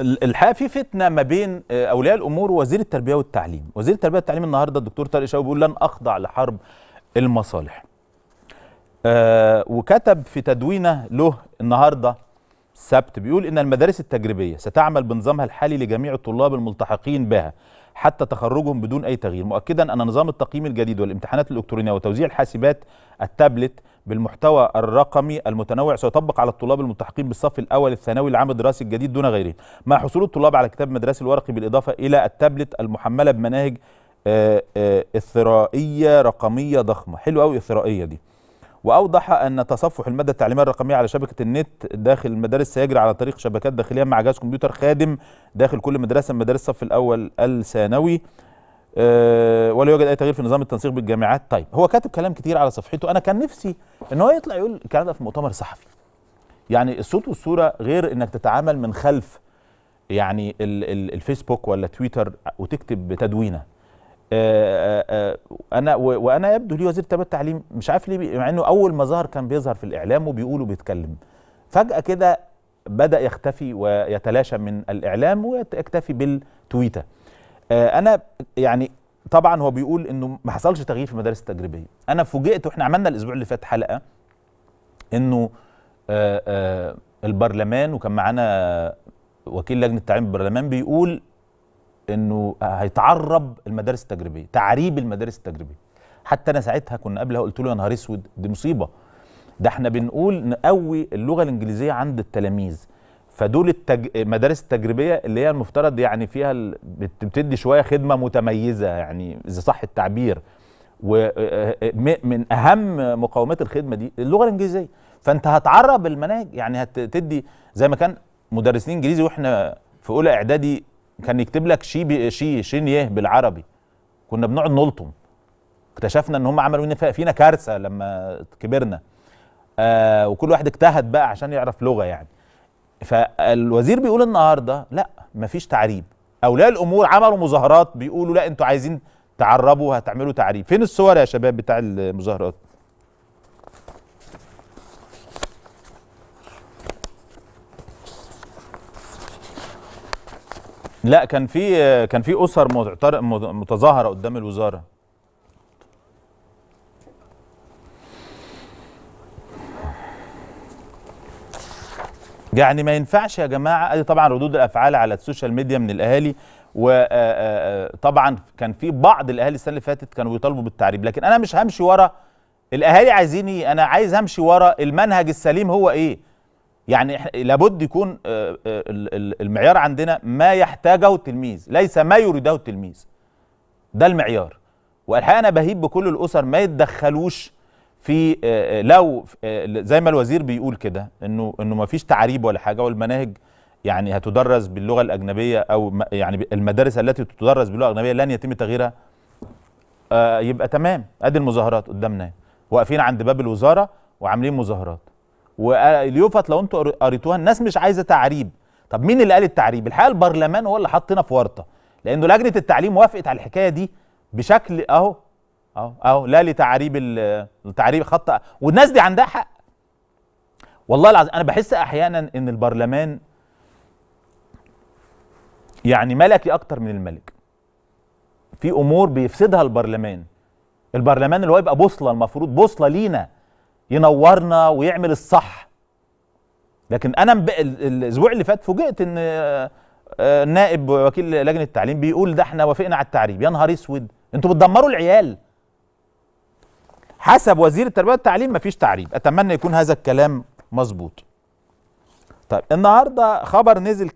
الحقيقه في فتنه ما بين آه، اولياء الامور ووزير التربيه والتعليم، وزير التربيه والتعليم النهارده الدكتور طارق شوقي بيقول لن اخضع لحرب المصالح. آه وكتب في تدوينه له النهارده السبت بيقول ان المدارس التجريبيه ستعمل بنظامها الحالي لجميع الطلاب الملتحقين بها حتى تخرجهم بدون اي تغيير، مؤكدا ان نظام التقييم الجديد والامتحانات الالكترونيه وتوزيع الحاسبات التابلت بالمحتوى الرقمي المتنوع سيطبق على الطلاب الملتحقين بالصف الاول الثانوي العام الدراسي الجديد دون غيره مع حصول الطلاب على كتاب مدرسي الورقي بالاضافه الى التابلت المحمله بمناهج آه، آه، اثرائيه رقميه ضخمه حلو قوي اثرائيه دي واوضح ان تصفح الماده التعليميه الرقميه على شبكه النت داخل المدارس سيجري على طريق شبكات داخليه مع جهاز كمبيوتر خادم داخل كل مدرسه من مدارس الصف الاول الثانوي آه، ولا يوجد اي تغيير في نظام التنسيق بالجامعات طيب هو كاتب كلام كتير على صفحته انا كان نفسي ان هو يطلع يقول الكلام ده في مؤتمر صحفي يعني الصوت والصوره غير انك تتعامل من خلف يعني الفيسبوك ولا تويتر وتكتب بتدوينه آه، آه، انا وانا يبدو لي وزير التعليم مش عارف ليه مع انه اول ما ظهر كان بيظهر في الاعلام وبيقول وبيتكلم فجاه كده بدا يختفي ويتلاشى من الاعلام ويكتفي بالتويته آه، انا يعني طبعا هو بيقول انه ما حصلش تغيير في المدارس التجريبيه انا فوجئت واحنا عملنا الاسبوع اللي فات حلقه انه آه، آه، البرلمان وكان معانا وكيل لجنه التعليم بالبرلمان بيقول انه هيتعرب المدارس التجريبيه تعريب المدارس التجريبيه حتى انا ساعتها كنا قبلها قلت له يا نهار اسود دي مصيبه ده احنا بنقول نقوي اللغه الانجليزيه عند التلاميذ فدول التج... مدارس التجريبيه اللي هي المفترض يعني فيها ال... بتدي شويه خدمه متميزه يعني اذا صح التعبير ومن آه، آه، اهم مقومات الخدمه دي اللغه الانجليزيه فانت هتعرب المناهج يعني هتدي زي ما كان مدرسين انجليزي واحنا في اولى اعدادي كان يكتب لك شي شي شين يه بالعربي كنا بنقعد نلطم اكتشفنا ان هم عملوا فينا كارثه لما كبرنا آه وكل واحد اجتهد بقى عشان يعرف لغه يعني فالوزير بيقول النهارده لا مفيش تعريب اولياء الامور عملوا مظاهرات بيقولوا لا انتوا عايزين تعربوا هتعملوا تعريب فين الصور يا شباب بتاع المظاهرات لا كان في كان في اسر متظاهره قدام الوزاره يعني ما ينفعش يا جماعه ادي طبعا ردود الافعال على السوشيال ميديا من الاهالي وطبعا كان في بعض الاهالي السنه اللي فاتت كانوا بيطالبوا بالتعريب لكن انا مش همشي ورا الاهالي عايزين ايه انا عايز همشي ورا المنهج السليم هو ايه يعني لابد يكون المعيار عندنا ما يحتاجه التلميذ ليس ما يريده التلميذ ده المعيار والحقيقه انا بهيب بكل الاسر ما يتدخلوش في آه، آه، لو آه، زي ما الوزير بيقول كده انه انه ما فيش تعريب ولا حاجه والمناهج يعني هتدرس باللغه الاجنبيه او يعني المدارس التي تدرس باللغه الاجنبيه لن يتم تغييرها يبقى تمام ادي المظاهرات قدامنا واقفين عند باب الوزاره وعاملين مظاهرات واليوفت لو انتوا قريتوها الناس مش عايزه تعريب طب مين اللي قال التعريب الحقيقه البرلمان هو اللي حطنا في ورطه لانه لجنه التعليم وافقت على الحكايه دي بشكل اهو اهو اهو لا لتعريب التعريب خط والناس دي عندها حق والله العظيم انا بحس احيانا ان البرلمان يعني ملكي اكتر من الملك في امور بيفسدها البرلمان البرلمان اللي هو يبقى بوصله المفروض بوصله لينا ينورنا ويعمل الصح لكن انا الاسبوع اللي فات فوجئت ان آه، نائب وكيل لجنه التعليم بيقول ده احنا وافقنا على التعريب يا نهار اسود انتوا بتدمروا العيال حسب وزير التربيه والتعليم مفيش تعريب اتمنى يكون هذا الكلام مظبوط طيب النهارده خبر نزل